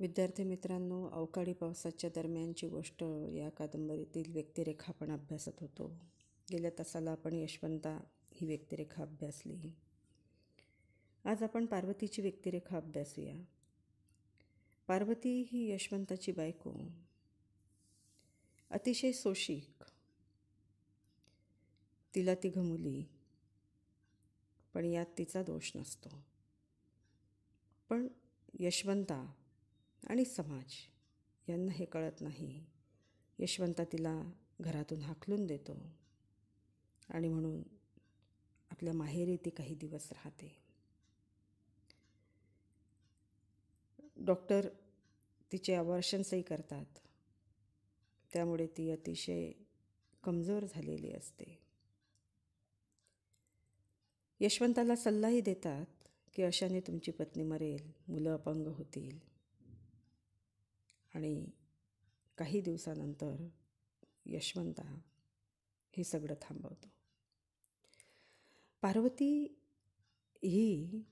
विद्यार्थी मित्रांनो अवकाळी पावसाच्या दरम्यानची गोष्ट या कादंबरीतील व्यक्तिरेखा आपण अभ्यासत होतो गेल्या तासाला आपण यशवंता ही व्यक्तिरेखा अभ्यासली आज आपण पार्वतीची व्यक्तिरेखा अभ्यासूया पार्वती ही यशवंताची बायको अतिशय सोशिक तिला ती घमुली पण यात तिचा दोष नसतो पण यशवंता आणि समाज यांना हे कळत नाही यशवंता तिला घरातून हाकलून देतो आणि म्हणून आपल्या माहेरी ती काही दिवस राहते डॉक्टर तिचे अबॉर्शन्सही करतात त्यामुळे ती अतिशय कमजोर झालेली असते यशवंताला सल्लाही देतात की अशाने तुमची पत्नी मरेल मुलं अपंग होतील आणि काही दिवसानंतर यशवंता हे सगळं थांबवतो पार्वती ही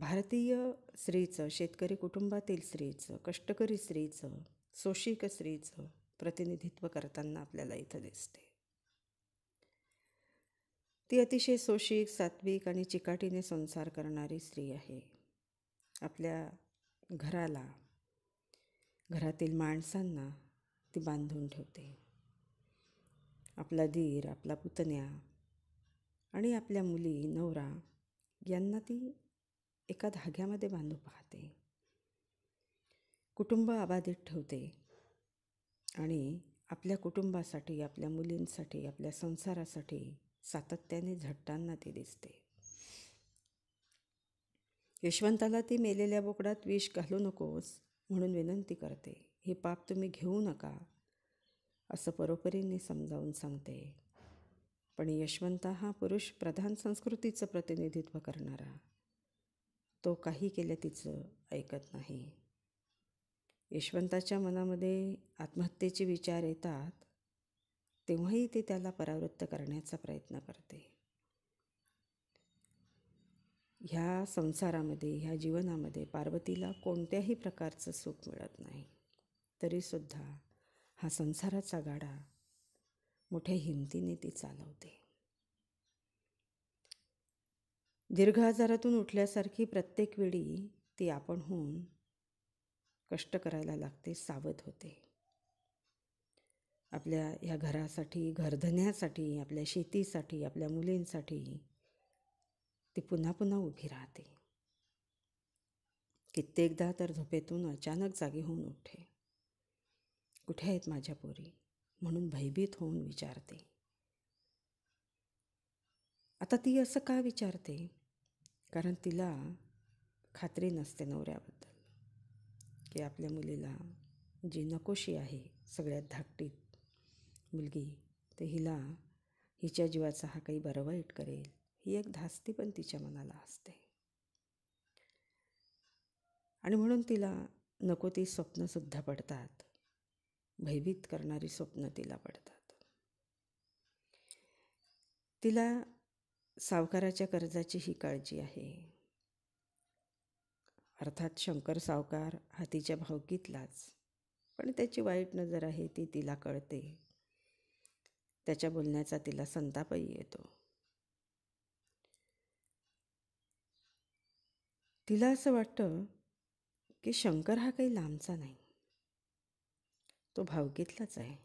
भारतीय स्त्रीचं शेतकरी कुटुंबातील स्त्रीचं कष्टकरी स्त्रीचं सोशिक स्त्रीचं प्रतिनिधित्व करताना आपल्याला इथं दिसते ती अतिशय सोशिक सात्विक आणि चिकाटीने संसार करणारी स्त्री आहे आपल्या घराला घरातील माणसांना ती बांधून ठेवते आपला धीर आपला पुतण्या आणि आपल्या मुली नवरा यांना ती एका धाग्यामध्ये बांधू पाहते कुटुंब अबाधित ठेवते आणि आपल्या कुटुंबासाठी आपल्या मुलींसाठी आपल्या संसारासाठी सातत्याने झटताना ती दिसते यशवंताला ती मेलेल्या बोकडात विष घालू नकोस म्हणून विनंती करते हे पाप तुम्ही घेऊ नका असं परोपरींनी समजावून सांगते पण यशवंत हा पुरुष प्रधान संस्कृतीचं प्रतिनिधित्व करणारा तो काही केलं तिचं ऐकत नाही यशवंताच्या मनामध्ये आत्महत्येचे विचार येतात तेव्हाही ते त्याला परावृत्त करण्याचा प्रयत्न करते ह्या संसारामध्ये ह्या जीवनामध्ये पार्वतीला कोणत्याही प्रकारचं सुख मिळत नाही तरीसुद्धा हा संसाराचा गाडा मोठ्या हिमतीने ती चालवते दीर्घ आजारातून उठल्यासारखी प्रत्येक वेळी ती आपण होऊन कष्ट करायला लागते सावध होते आपल्या ह्या घरासाठी घरधन्यासाठी आपल्या शेतीसाठी आपल्या मुलींसाठी ती पुन्हा पुन्हा उभी राहते कित्येकदा तर झोपेतून अचानक जागी होऊन उठे कुठे आहेत माझ्या पोरी म्हणून भयभीत होऊन विचारते आता ती असं का विचारते कारण तिला खात्री नसते नवऱ्याबद्दल की आपल्या मुलीला जी नकोशी आहे सगळ्यात धाकटीत मुलगी ते हिला हिच्या जीवाचा हा काही बरं वाईट करेल ही एक धास्ती पण तिच्या मनाला असते आणि म्हणून तिला नको ती स्वप्नसुद्धा पडतात भयभीत करणारी स्वप्न तिला पडतात तिला सावकाराच्या कर्जाची ही काळजी आहे अर्थात शंकर सावकार हा तिच्या भावकीतलाच पण त्याची वाईट नजर आहे ती तिला कळते त्याच्या बोलण्याचा तिला संतापही येतो तिला असं वाटतं की शंकर हा काही लांबचा नाही तो भावगीतलाच आहे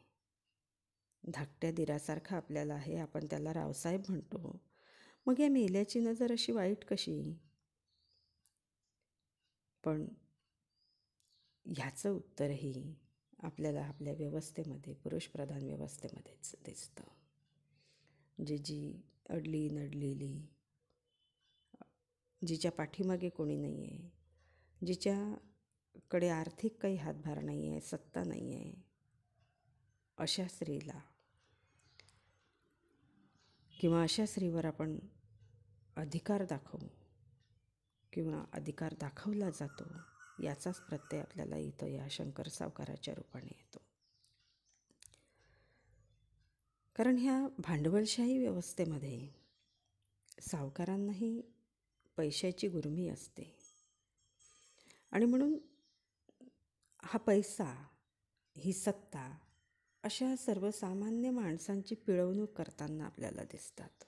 धाकट्या दिरासारखा आपल्याला आहे आपण त्याला रावसाहेब म्हणतो मग या मेल्याची नजर अशी वाईट कशी पण ह्याचं उत्तरही आपल्याला आपल्या व्यवस्थेमध्ये पुरुषप्रधान व्यवस्थेमध्येच दिसतं जे जी अडली नडलेली जिच्या पाठीमागे कोणी नाही आहे जिच्याकडे आर्थिक काही हातभार नाही आहे सत्ता नाही आहे अशा स्त्रीला किंवा अशा स्त्रीवर आपण अधिकार दाखवू किंवा अधिकार दाखवला जातो याचाच प्रत्यय आपल्याला इथं या शंकर सावकाराच्या रूपाने येतो कारण ह्या भांडवलशाही व्यवस्थेमध्ये सावकारांनाही पैशाची गुरमी असते आणि म्हणून हा पैसा ही सत्ता अशा सर्वसामान्य माणसांची पिळवणूक करताना आपल्याला दिसतात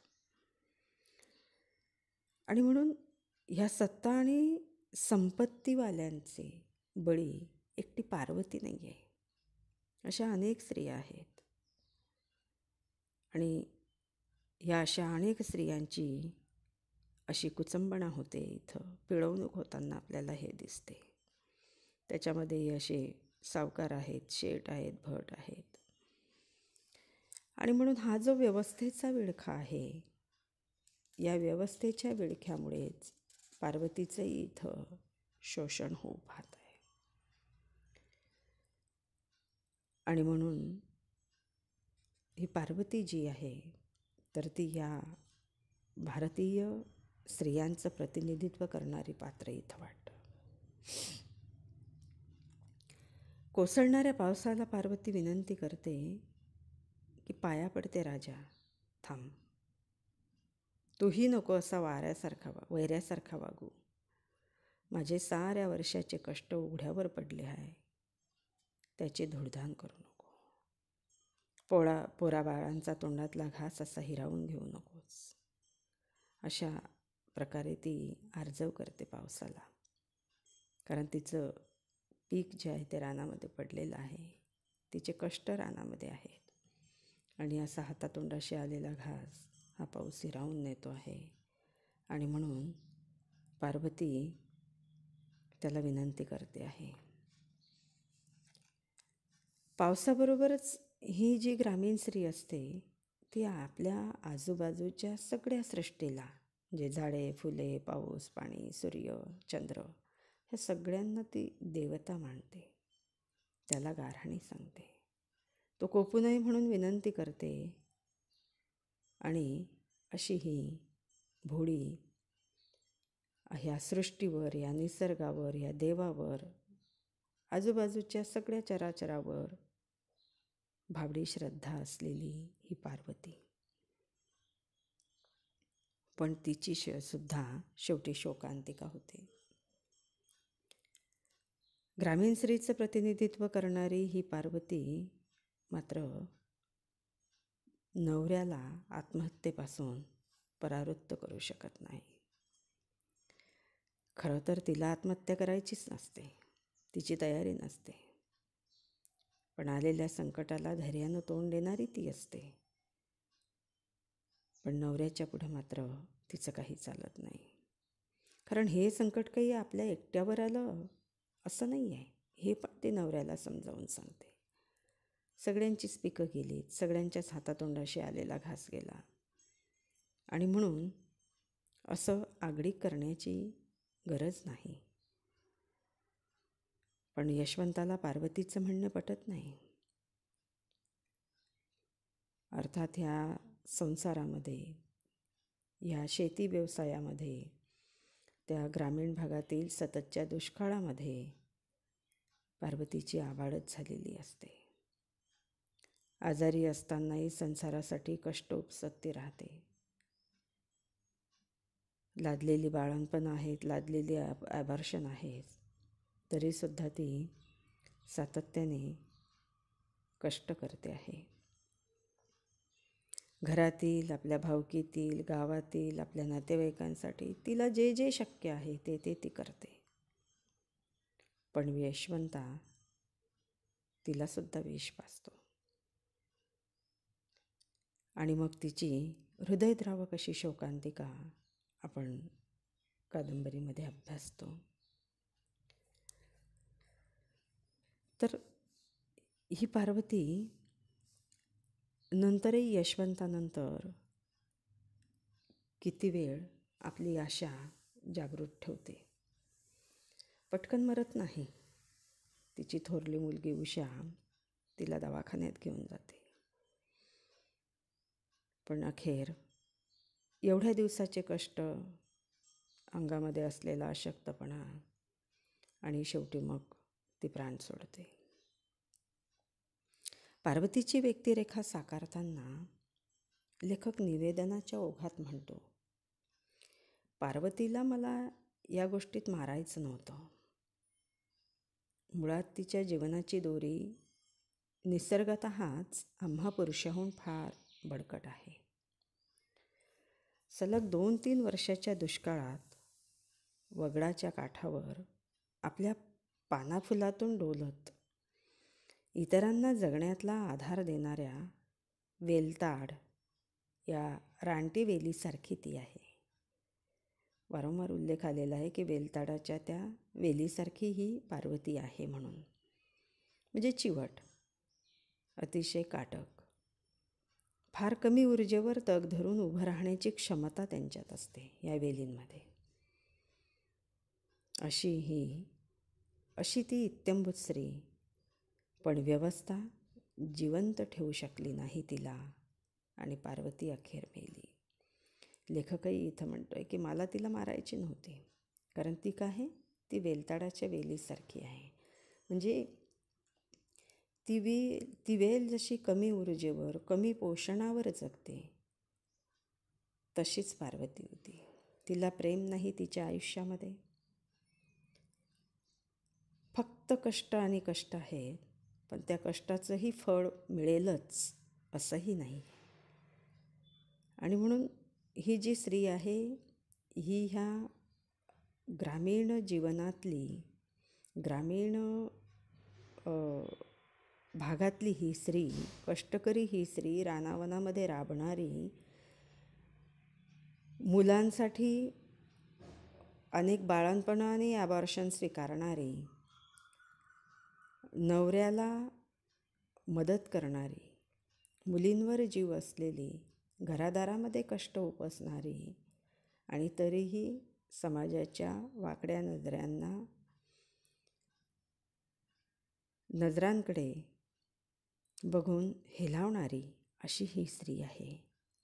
आणि म्हणून ह्या सत्ता आणि संपत्तीवाल्यांचे बळी एकटी पार्वती नाही आहे अशा अनेक स्त्रिया आहेत आणि ह्या अशा अनेक स्त्रियांची अशी कुचंबणा होते इथं पिळवणूक होताना आपल्याला हे दिसते त्याच्यामध्ये असे सावकार आहेत शेट आहेत भट आहेत आणि म्हणून हा जो व्यवस्थेचा विळखा आहे या व्यवस्थेच्या विळख्यामुळेच पार्वतीचं इथं शोषण होऊ पाहत आहे आणि म्हणून ही पार्वती जी आहे तर ती या भारतीय स्त्रियांचं प्रतिनिधित्व करणारी पात्र इथं वाटतं कोसळणाऱ्या पावसाला पार्वती विनंती करते की पाया पडते राजा थांब तूही नको असा वाऱ्यासारखा वा वैऱ्यासारखा वागू माझे साऱ्या वर्षाचे कष्ट उघड्यावर पडले आहे त्याची धुडधान करू नको पोळा पोरा बाळांचा तोंडातला घास असा हिरावून घेऊ नकोस अशा प्रकारे ती आर्जव करते पावसाला कारण तिचं पीक जे आहे ते रानामध्ये पडलेलं आहे तिचे कष्ट रानामध्ये आहेत आणि असा हातातोंडाशी आलेला घास हा पाऊस हिरावून नेतो आहे आणि म्हणून पार्वती त्याला विनंती करते आहे पावसाबरोबरच ही जी ग्रामीण स्त्री असते ती आपल्या आजूबाजूच्या सगळ्या सृष्टीला म्हणजे झाडे फुले पाऊस पाणी सूर्य चंद्र ह्या सगळ्यांना ती देवता मानते त्याला गारहाणी सांगते तो कोपू नये म्हणून विनंती करते आणि अशी ही भोळी ह्या सृष्टीवर या निसर्गावर या देवावर आजूबाजूच्या सगळ्या चराचरावर भाबडी श्रद्धा असलेली ही पार्वती पण तिची सुद्धा शेवटी शोकांतिका होते ग्रामीण स्त्रीचं प्रतिनिधित्व करणारी ही पार्वती मात्र नवऱ्याला आत्महत्येपासून परावृत्त करू शकत नाही खरं तर तिला आत्महत्या करायचीच नसते तिची तयारी नसते पण आलेल्या संकटाला धैर्यानं तोंड देणारी ती असते पण नवऱ्याच्या पुढं मात्र तिचं काही चालत नाही कारण हे संकट काही आपल्या एकट्यावर आलं असं नाही आहे हे पण ते नवऱ्याला समजावून सांगते सगळ्यांचीच पिकं गेली सगळ्यांच्याच हातातोंडाशी आलेला घास गेला आणि म्हणून असं आगडी करण्याची गरज नाही पण यशवंताला पार्वतीचं म्हणणं पटत नाही अर्थात ह्या संसारामध्ये ह्या शेती व्यवसायामध्ये त्या ग्रामीण भागातील सततच्या दुष्काळामध्ये पार्वतीची आवाडच झालेली असते आजारी असतानाही संसारासाठी कष्टोप राहते लादलेली बाळणपण आहेत लादलेली आभर्षण आभारषण आहेत तरीसुद्धा ती सातत्याने कष्ट करते आहे घरातील आपल्या भावकीतील गावातील आपल्या नातेवाईकांसाठी तिला जे जे शक्य आहे ते ते ती करते पण यशवंता तिलासुद्धा विष पाचतो आणि मग तिची हृदयद्रावक अशी शोकांतिका आपण कादंबरीमध्ये अभ्यासतो तर ही पार्वती नंतरही यशवंतानंतर किती वेळ आपली आशा जागृत ठेवते पटकन मरत नाही तिची थोरली मुलगी उषा तिला दवाखान्यात घेऊन जाते पण अखेर एवढ्या दिवसाचे कष्ट अंगामध्ये असलेला अशक्तपणा आणि शेवटी मग ती प्राण सोडते पार्वतीची व्यक्तिरेखा साकारताना लेखक निवेदनाच्या ओघात म्हणतो पार्वतीला मला या गोष्टीत मारायचं नव्हतं मुळात तिच्या जीवनाची दोरी निसर्गत हाच आम्हा पुरुषाहून फार बडकट आहे सलग दोन तीन वर्षाच्या दुष्काळात वगडाच्या काठावर आपल्या पानाफुलातून डोलत इतरांना जगण्यातला आधार देणाऱ्या वेलताड या रानटी वेलीसारखी ती आहे वारंवार उल्लेख आलेला आहे की वेलताडाच्या त्या वेलीसारखी ही पार्वती आहे म्हणून म्हणजे चिवट अतिशय काटक फार कमी ऊर्जेवर तग धरून उभं राहण्याची क्षमता त्यांच्यात असते या वेलींमध्ये अशी ही अशी ती इत्यंभूत स्त्री पण व्यवस्था जिवंत ठेवू शकली नाही तिला आणि पार्वती अखेर मेली लेखकही इथं म्हणतो की मला तिला मारायची नव्हती कारण ती काय आहे ती वेलताडाच्या वेलीसारखी आहे म्हणजे ती वे ती वेल जशी कमी ऊर्जेवर कमी पोषणावर जगते तशीच पार्वती होती तिला प्रेम नाही तिच्या आयुष्यामध्ये फक्त कष्ट आणि कष्ट आहेत पण त्या कष्टाचंही फळ मिळेलच असंही नाही आणि म्हणून ही जी स्त्री आहे ही ह्या ग्रामीण जीवनातली ग्रामीण भागातली ही स्त्री कष्टकरी ही स्त्री रानावनामध्ये राबणारी मुलांसाठी अनेक बाळांपणाने आबार्शन स्वीकारणारी नवऱ्याला मदत करणारी मुलींवर जीव असलेली घरादारामध्ये कष्ट उपसणारी आणि तरीही समाजाच्या वाकड्या नजऱ्यांना नजरांकडे बघून हेलावणारी अशी ही स्त्री आहे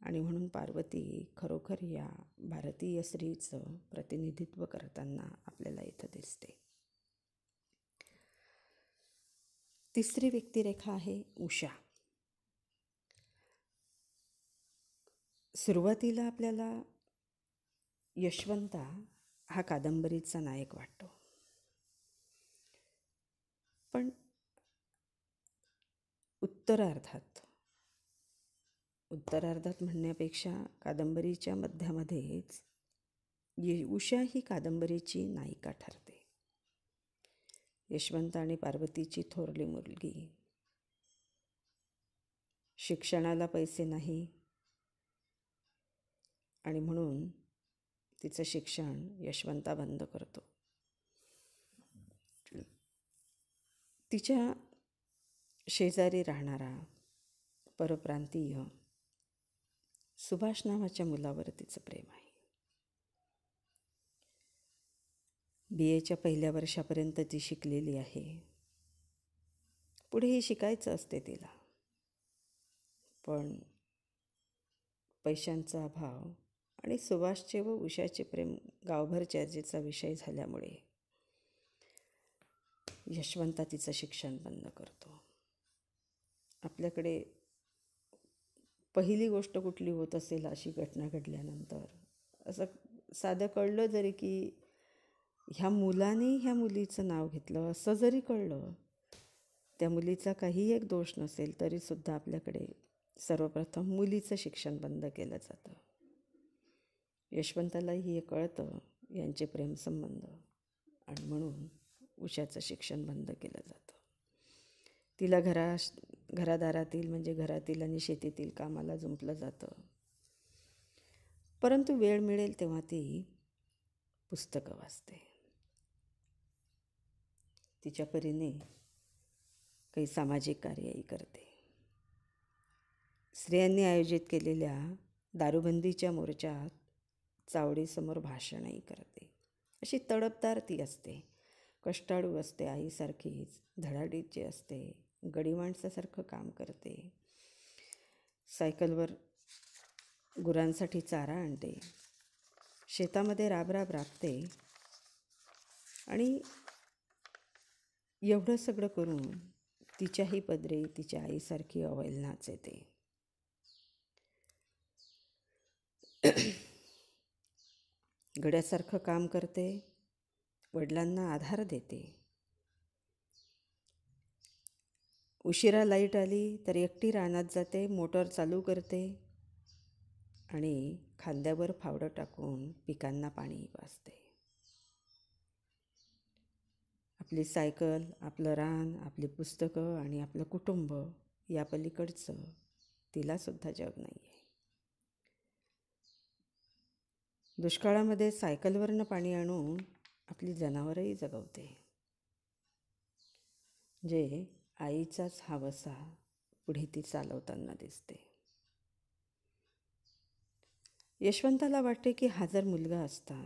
आणि म्हणून पार्वती खरोखर या भारतीय स्त्रीचं प्रतिनिधित्व करताना आपल्याला इथं दिसते तिसरी व्यक्तिरेखा आहे उषा सुरुवातीला आपल्याला यशवंता हा कादंबरीचा नायक वाटतो पण उत्तरार्धात उत्तरार्धात म्हणण्यापेक्षा कादंबरीच्या मध्यामध्येच ये उषा ही कादंबरीची नायिका ठरते यशवंत आणि पार्वतीची थोरली मुलगी शिक्षणाला पैसे नाही आणि म्हणून तिचं शिक्षण यशवंता बंद करतो तिच्या शेजारी राहणारा परप्रांतीय सुभाष नावाच्या मुलावर तिचं प्रेम आहे बी एच्या पहिल्या वर्षापर्यंत ती शिकलेली आहे पुढेही शिकायचं असते तिला पण पैशांचा अभाव आणि सुभाषचे व उषाचे प्रेम गावभर चर्चेचा विषय झाल्यामुळे यशवंता तिचं शिक्षण बंद करतो आपल्याकडे पहिली गोष्ट कुठली होत असेल अशी घटना घडल्यानंतर असं साधं कळलं जरी की ह्या मुलाने ह्या मुलीचं नाव घेतलं असं जरी कळलं त्या मुलीचा काही एक दोष नसेल तरीसुद्धा आपल्याकडे सर्वप्रथम मुलीचं शिक्षण बंद केलं जातं यशवंतालाही हे कळतं यांचे प्रेमसंबंध आणि म्हणून उषाचं शिक्षण बंद केलं जातं तिला घरा घरादारातील म्हणजे घरातील आणि शेतीतील कामाला जुंपलं जातं परंतु वेळ मिळेल तेव्हा ती पुस्तकं वाचते तिच्या परीने काही सामाजिक कार्यही करते स्त्रियांनी आयोजित केलेल्या दारूबंदीच्या मोर्चात चावडीसमोर भाषणही करते अशी तडपदार ती असते कष्टाळू असते आईसारखीच धडाडीची असते गडी माणसासारखं काम करते सायकलवर गुरांसाठी चारा आणते शेतामध्ये राबराब राबते आणि एवढं सगळं करून तिच्याही पदरे तिच्या आईसारखी अवैलनाच येते गड्यासारखं काम करते वडिलांना आधार देते उशिरा लाईट आली तर एकटी रानात जाते मोटर चालू करते आणि खांद्यावर फावडं टाकून पिकांना पाणी वाचते आपली सायकल आपलं रान आपली पुस्तकं आणि आपलं कुटुंब या पलीकडचं तिलासुद्धा जग नाही आहे दुष्काळामध्ये सायकलवरनं पाणी आणून आपली जनावरंही जगवते जे आईचाच हावसा पुढे ती चालवताना दिसते यशवंताला वाटते की हा जर मुलगा असता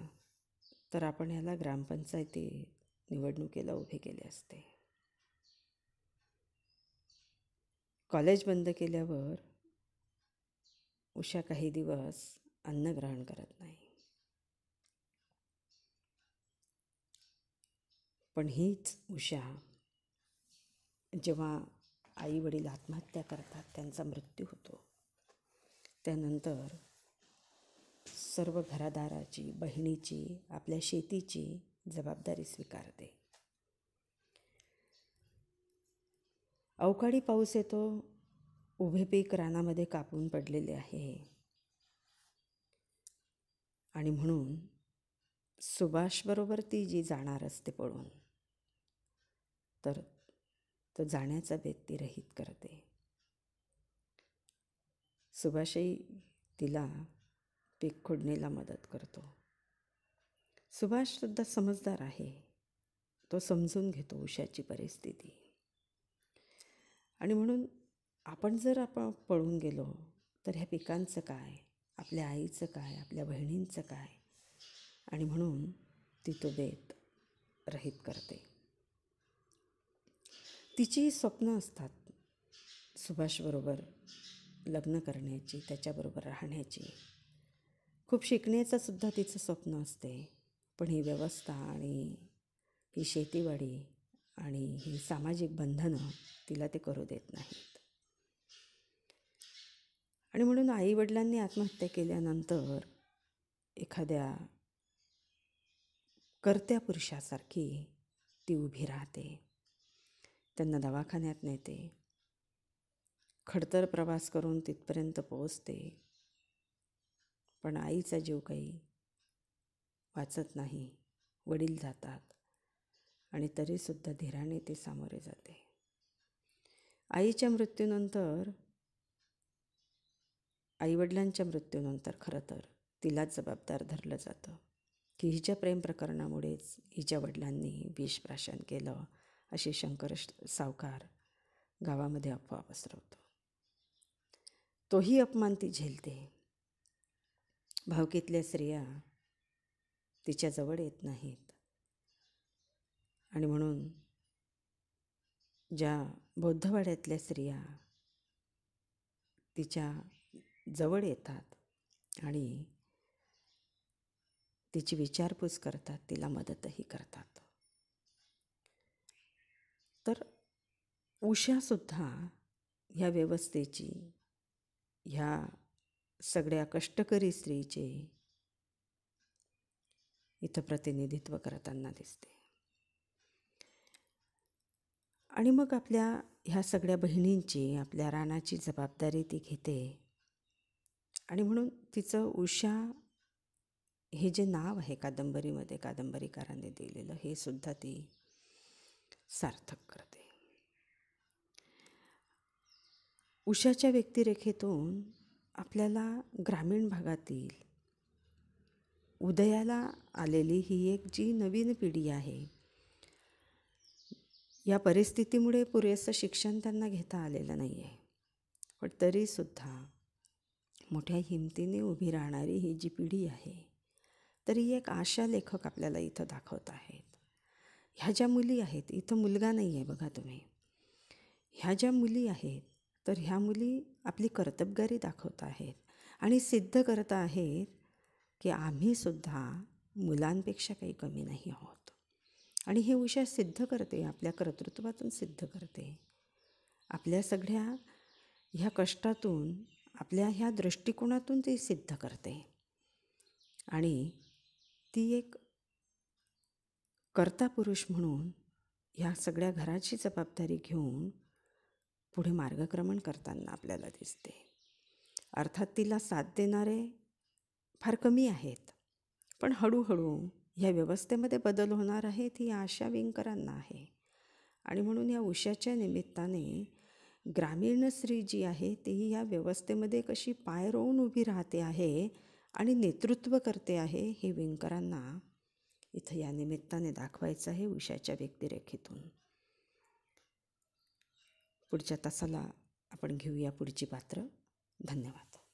तर आपण ह्याला ग्रामपंचायती निवडणुकीला उभे केले असते कॉलेज बंद केल्यावर उषा काही दिवस अन्न ग्रहण करत नाही पण हीच उषा जेव्हा आई वडील आत्महत्या करतात त्यांचा मृत्यू होतो त्यानंतर सर्व घरादाराची बहिणीची आपल्या शेतीची जबाबदारी स्वीकारते अवकाळी पाऊस येतो उभे पीक रानामध्ये कापून पडलेले आहे आणि म्हणून सुभाषबरोबर ती जी जाणार असते पळून तर तो जाण्याचा बेत ती करते सुभाषही तिला पीक खोडणीला मदत करतो सुभाषसुद्धा समजदार आहे तो समजून घेतो उषाची परिस्थिती आणि म्हणून आपण जर आपण पळून गेलो तर ह्या पिकांचं काय आपल्या आईचं काय आपल्या बहिणींचं काय आणि म्हणून ती तो बेत रहित करते तिची स्वप्न असतात सुभाषबरोबर लग्न करण्याची त्याच्याबरोबर राहण्याची खूप शिकण्याचंसुद्धा तिचं स्वप्न असते पण ही व्यवस्था आणि ही शेतीवाडी आणि ही सामाजिक बंधनं तिला ते करू देत नाहीत आणि म्हणून आईवडिलांनी आत्महत्या केल्यानंतर एखाद्या कर्त्या पुरुषासारखी ती उभी राहते त्यांना दवाखान्यात नेते खडतर प्रवास करून तिथपर्यंत पोहोचते पण आईचा जीव काही वाचत नाही वडील जातात आणि तरीसुद्धा धीराने ते सामोरे जाते आईच्या मृत्यूनंतर आईवडिलांच्या मृत्यूनंतर खरं तर तिलाच जबाबदार धरलं जातं की हिच्या प्रेम प्रकरणामुळेच हिच्या वडिलांनी प्राशन केलं असे शंकर सावकार गावामध्ये अफवा पसरवतो तोही अपमान ती झेलते भावकीतल्या स्त्रिया तिच्याजवळ येत नाहीत आणि म्हणून ज्या बौद्धवाड्यातल्या स्त्रिया तिच्या जवळ येतात आणि तिची विचारपूस करतात तिला मदतही करतात तर उषासुद्धा ह्या व्यवस्थेची ह्या सगळ्या कष्टकरी स्त्रीचे इथं प्रतिनिधित्व करताना दिसते आणि मग आपल्या ह्या सगळ्या बहिणींची आपल्या रानाची जबाबदारी ती घेते आणि म्हणून तिचं उषा हे जे नाव आहे कादंबरीमध्ये कादंबरीकाराने दिलेलं हे सुद्धा ती सार्थक करते उषाच्या व्यक्तिरेखेतून आपल्याला ग्रामीण भागातील उदयाला आलेली ही एक जी नवीन पिढी आहे या परिस्थितीमुळे पुरेसं शिक्षण त्यांना घेता आलेलं नाही आहे पण तरीसुद्धा मोठ्या हिमतीने उभी राहणारी ही जी पिढी आहे तरी एक आशा लेखक आपल्याला इथं दाखवत आहेत ह्या ज्या मुली आहेत इथं मुलगा नाही आहे बघा तुम्ही ह्या ज्या मुली आहेत तर ह्या मुली आपली कर्तबगारी दाखवत आहेत आणि सिद्ध करत आहेत की आम्हीसुद्धा मुलांपेक्षा काही कमी नाही आहोत आणि हे उषा सिद्ध करते आपल्या कर्तृत्वातून सिद्ध करते आपल्या सगळ्या ह्या कष्टातून आपल्या ह्या दृष्टिकोनातून ती सिद्ध करते आणि ती एक कर्ता पुरुष म्हणून ह्या सगळ्या घराची जबाबदारी घेऊन पुढे मार्गक्रमण करताना आपल्याला दिसते अर्थात तिला साथ देणारे फार कमी आहेत पण हळूहळू ह्या व्यवस्थेमध्ये बदल होणार आहेत ही आशा विंकरांना आहे आणि म्हणून या उशाच्या निमित्ताने ग्रामीण स्त्री जी आहे ती या व्यवस्थेमध्ये कशी पाय रोवून उभी राहते आहे आणि नेतृत्व करते आहे हे विंकरांना इथं या निमित्ताने दाखवायचं आहे उशाच्या व्यक्तिरेखेतून पुढच्या तासाला आपण घेऊया पुढची पात्र धन्यवाद